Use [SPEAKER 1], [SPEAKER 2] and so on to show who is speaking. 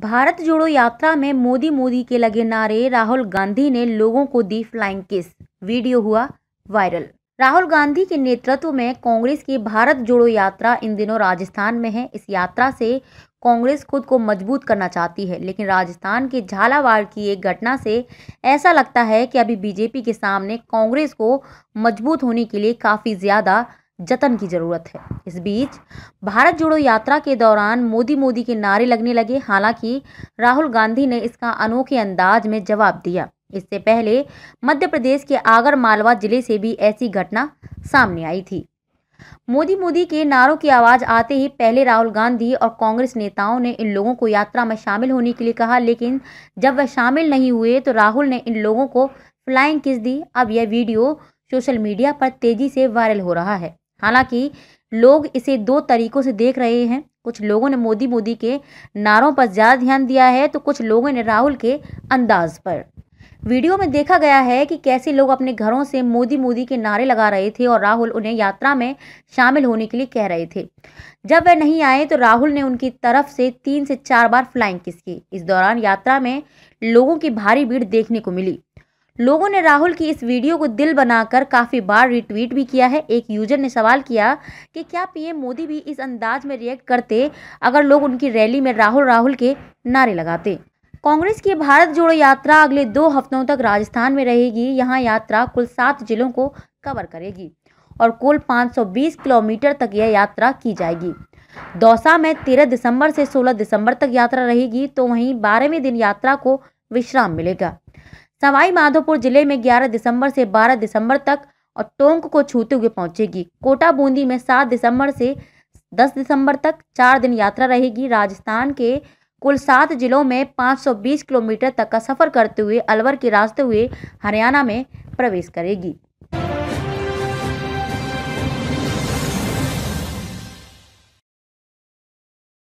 [SPEAKER 1] भारत जोड़ो यात्रा में मोदी मोदी के लगे नारे राहुल गांधी ने लोगों को दी फ्लाइंग किस वीडियो हुआ वायरल राहुल गांधी के नेतृत्व में कांग्रेस की भारत जोड़ो यात्रा इन दिनों राजस्थान में है इस यात्रा से कांग्रेस खुद को मजबूत करना चाहती है लेकिन राजस्थान के झालावाड़ की एक घटना से ऐसा लगता है कि अभी बीजेपी के सामने कांग्रेस को मजबूत होने के लिए काफ़ी ज़्यादा जतन की जरूरत है इस बीच भारत जोड़ो यात्रा के दौरान मोदी मोदी के नारे लगने लगे हालांकि राहुल गांधी ने इसका अनोखे अंदाज में जवाब दिया इससे पहले मध्य प्रदेश के आगर मालवा जिले से भी ऐसी घटना सामने आई थी मोदी मोदी के नारों की आवाज आते ही पहले राहुल गांधी और कांग्रेस नेताओं ने इन लोगों को यात्रा में शामिल होने के लिए कहा लेकिन जब वह शामिल नहीं हुए तो राहुल ने इन लोगों को फ्लाइंग किस दी अब यह वीडियो सोशल मीडिया पर तेजी से वायरल हो रहा है हालांकि लोग इसे दो तरीकों से देख रहे हैं कुछ लोगों ने मोदी मोदी के नारों पर ज़्यादा ध्यान दिया है तो कुछ लोगों ने राहुल के अंदाज पर वीडियो में देखा गया है कि कैसे लोग अपने घरों से मोदी मोदी के नारे लगा रहे थे और राहुल उन्हें यात्रा में शामिल होने के लिए कह रहे थे जब वह नहीं आए तो राहुल ने उनकी तरफ से तीन से चार बार फ्लाइंग किस की इस दौरान यात्रा में लोगों की भारी भीड़ देखने को मिली लोगों ने राहुल की इस वीडियो को दिल बनाकर काफ़ी बार रिट्वीट भी किया है एक यूजर ने सवाल किया कि क्या पीएम मोदी भी इस अंदाज में रिएक्ट करते अगर लोग उनकी रैली में राहुल राहुल के नारे लगाते कांग्रेस की भारत जोड़ो यात्रा अगले दो हफ्तों तक राजस्थान में रहेगी यहाँ यात्रा कुल सात जिलों को कवर करेगी और कुल 520 किलोमीटर तक यह यात्रा की जाएगी दौसा में 13 दिसंबर से 16 दिसंबर तक यात्रा रहेगी तो वहीं बारहवें दिन यात्रा को विश्राम मिलेगा सवाई माधोपुर जिले में 11 दिसंबर से 12 दिसंबर तक और टोंक को छूते हुए पहुंचेगी कोटा बूंदी में 7 दिसंबर से 10 दिसंबर तक चार दिन यात्रा रहेगी राजस्थान के कुल सात जिलों में 520 किलोमीटर तक का सफर करते हुए अलवर के रास्ते हुए हरियाणा में प्रवेश करेगी